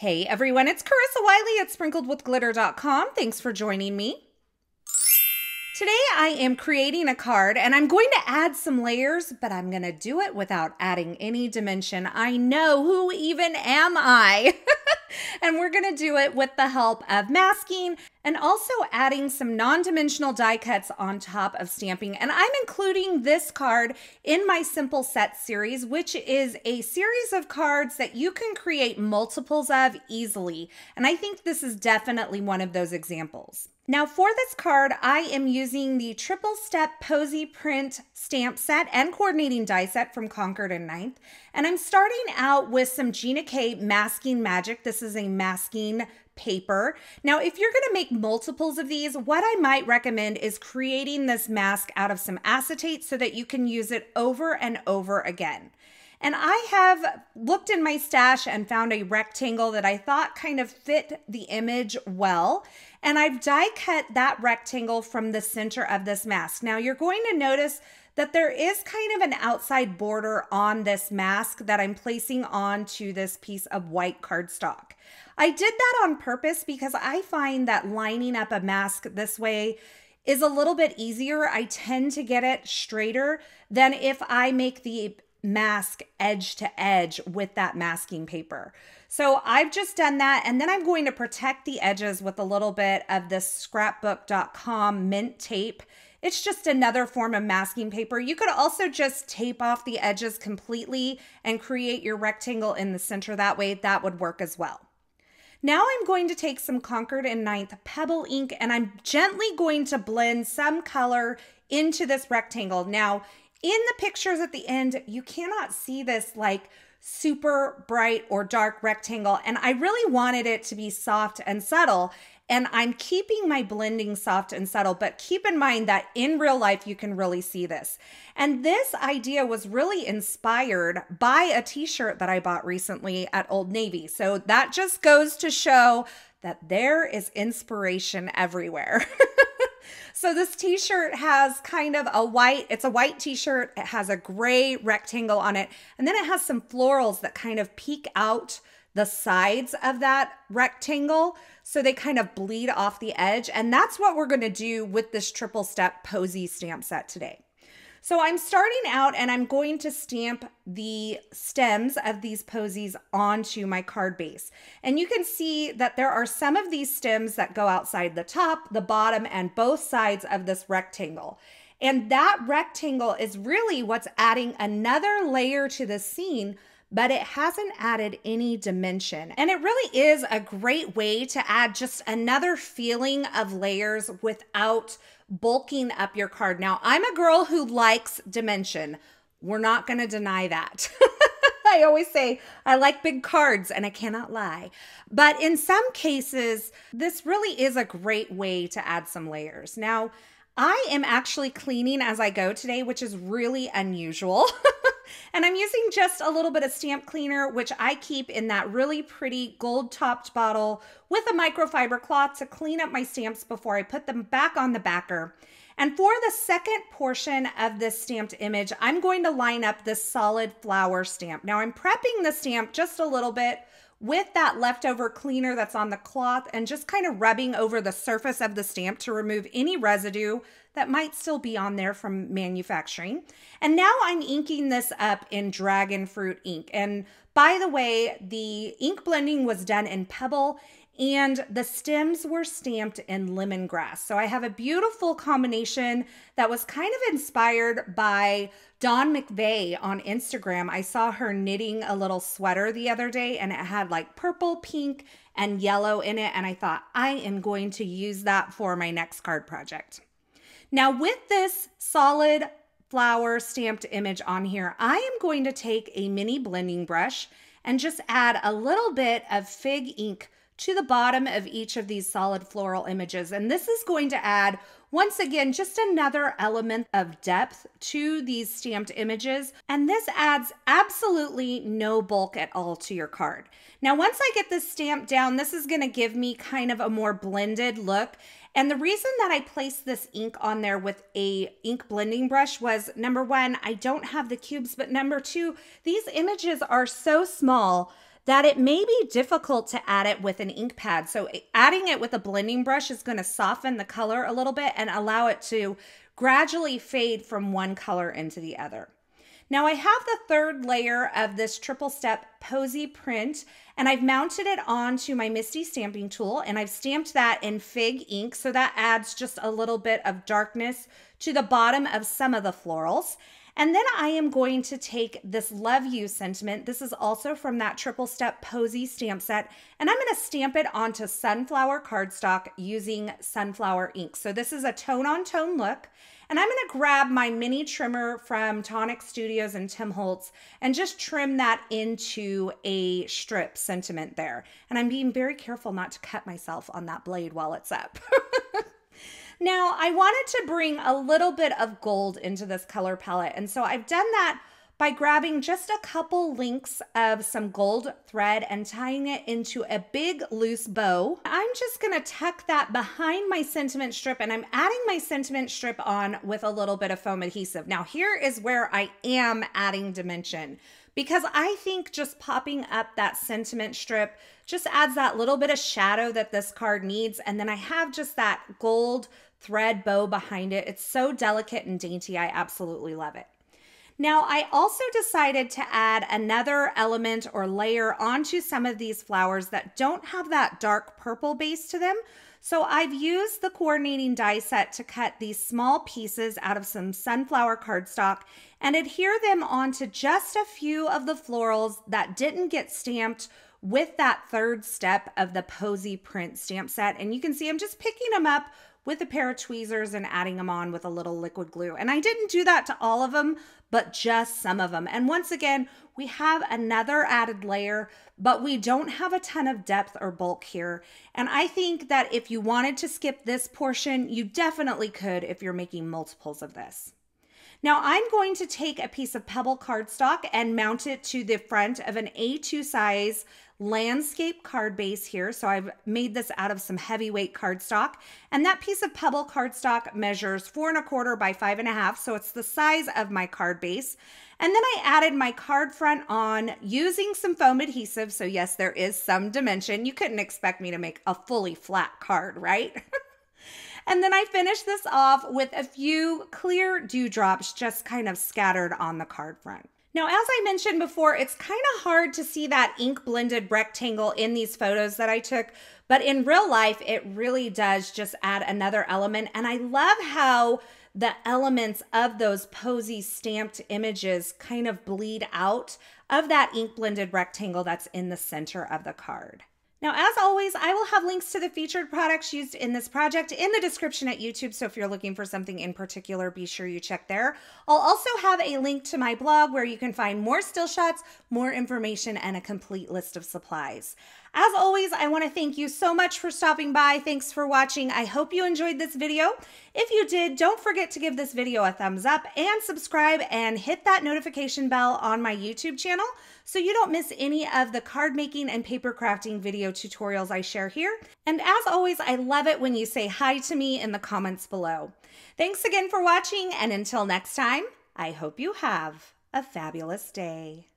Hey everyone, it's Carissa Wiley at sprinkledwithglitter.com. Thanks for joining me. Today I am creating a card and I'm going to add some layers, but I'm going to do it without adding any dimension. I know, who even am I? and we're going to do it with the help of masking and also adding some non-dimensional die cuts on top of stamping. And I'm including this card in my Simple Set series, which is a series of cards that you can create multiples of easily. And I think this is definitely one of those examples. Now for this card, I am using the triple step posy print stamp set and coordinating die set from Concord and Ninth. And I'm starting out with some Gina K Masking Magic. This is a masking paper. Now, if you're going to make multiples of these, what I might recommend is creating this mask out of some acetate so that you can use it over and over again. And I have looked in my stash and found a rectangle that I thought kind of fit the image well. And I've die cut that rectangle from the center of this mask. Now you're going to notice that there is kind of an outside border on this mask that I'm placing onto this piece of white cardstock. I did that on purpose because I find that lining up a mask this way is a little bit easier. I tend to get it straighter than if I make the mask edge to edge with that masking paper. So I've just done that. And then I'm going to protect the edges with a little bit of this scrapbook.com mint tape. It's just another form of masking paper. You could also just tape off the edges completely and create your rectangle in the center that way. That would work as well. Now I'm going to take some Concord and Ninth Pebble ink and I'm gently going to blend some color into this rectangle. Now, in the pictures at the end, you cannot see this like super bright or dark rectangle. And I really wanted it to be soft and subtle. And I'm keeping my blending soft and subtle, but keep in mind that in real life, you can really see this. And this idea was really inspired by a t shirt that I bought recently at Old Navy. So that just goes to show that there is inspiration everywhere. So this t-shirt has kind of a white, it's a white t-shirt. It has a gray rectangle on it. And then it has some florals that kind of peek out the sides of that rectangle. So they kind of bleed off the edge. And that's what we're gonna do with this triple step posy stamp set today. So I'm starting out and I'm going to stamp the stems of these posies onto my card base. And you can see that there are some of these stems that go outside the top, the bottom, and both sides of this rectangle. And that rectangle is really what's adding another layer to the scene but it hasn't added any dimension. And it really is a great way to add just another feeling of layers without bulking up your card. Now, I'm a girl who likes dimension. We're not going to deny that. I always say I like big cards and I cannot lie. But in some cases, this really is a great way to add some layers. Now, I am actually cleaning as I go today, which is really unusual. And I'm using just a little bit of stamp cleaner, which I keep in that really pretty gold topped bottle with a microfiber cloth to clean up my stamps before I put them back on the backer. And for the second portion of this stamped image, I'm going to line up this solid flower stamp. Now I'm prepping the stamp just a little bit with that leftover cleaner that's on the cloth and just kind of rubbing over the surface of the stamp to remove any residue that might still be on there from manufacturing. And now I'm inking this up in dragon fruit ink. And by the way, the ink blending was done in Pebble and the stems were stamped in lemongrass. So I have a beautiful combination that was kind of inspired by Dawn McVeigh on Instagram. I saw her knitting a little sweater the other day and it had like purple, pink, and yellow in it. And I thought, I am going to use that for my next card project. Now, with this solid flower stamped image on here, I am going to take a mini blending brush and just add a little bit of fig ink to the bottom of each of these solid floral images. And this is going to add, once again, just another element of depth to these stamped images. And this adds absolutely no bulk at all to your card. Now, once I get this stamp down, this is gonna give me kind of a more blended look. And the reason that I placed this ink on there with a ink blending brush was number one, I don't have the cubes, but number two, these images are so small that it may be difficult to add it with an ink pad. So adding it with a blending brush is going to soften the color a little bit and allow it to gradually fade from one color into the other. Now I have the third layer of this triple step posy print and I've mounted it onto my Misty stamping tool and I've stamped that in fig ink so that adds just a little bit of darkness to the bottom of some of the florals. And then I am going to take this love you sentiment. This is also from that triple step posy stamp set. And I'm going to stamp it onto sunflower cardstock using sunflower ink. So this is a tone on tone look. And I'm going to grab my mini trimmer from Tonic Studios and Tim Holtz and just trim that into a strip sentiment there. And I'm being very careful not to cut myself on that blade while it's up. Now, I wanted to bring a little bit of gold into this color palette. And so I've done that by grabbing just a couple links of some gold thread and tying it into a big loose bow. I'm just gonna tuck that behind my sentiment strip and I'm adding my sentiment strip on with a little bit of foam adhesive. Now here is where I am adding dimension because I think just popping up that sentiment strip just adds that little bit of shadow that this card needs. And then I have just that gold thread bow behind it. It's so delicate and dainty. I absolutely love it. Now, I also decided to add another element or layer onto some of these flowers that don't have that dark purple base to them. So I've used the coordinating die set to cut these small pieces out of some sunflower cardstock and adhere them onto just a few of the florals that didn't get stamped with that third step of the Posy print stamp set. And you can see I'm just picking them up with a pair of tweezers and adding them on with a little liquid glue. And I didn't do that to all of them, but just some of them. And once again, we have another added layer, but we don't have a ton of depth or bulk here. And I think that if you wanted to skip this portion, you definitely could if you're making multiples of this. Now I'm going to take a piece of pebble cardstock and mount it to the front of an A2 size landscape card base here. So I've made this out of some heavyweight cardstock. And that piece of pebble cardstock measures four and a quarter by five and a half. So it's the size of my card base. And then I added my card front on using some foam adhesive. So yes, there is some dimension. You couldn't expect me to make a fully flat card, right? And then I finish this off with a few clear dewdrops just kind of scattered on the card front. Now, as I mentioned before, it's kind of hard to see that ink blended rectangle in these photos that I took, but in real life, it really does just add another element. And I love how the elements of those posy stamped images kind of bleed out of that ink blended rectangle that's in the center of the card. Now, as always, I will have links to the featured products used in this project in the description at YouTube. So if you're looking for something in particular, be sure you check there. I'll also have a link to my blog where you can find more still shots, more information, and a complete list of supplies. As always, I want to thank you so much for stopping by. Thanks for watching. I hope you enjoyed this video. If you did, don't forget to give this video a thumbs up and subscribe and hit that notification bell on my YouTube channel so you don't miss any of the card making and paper crafting video tutorials I share here. And as always, I love it when you say hi to me in the comments below. Thanks again for watching, and until next time, I hope you have a fabulous day.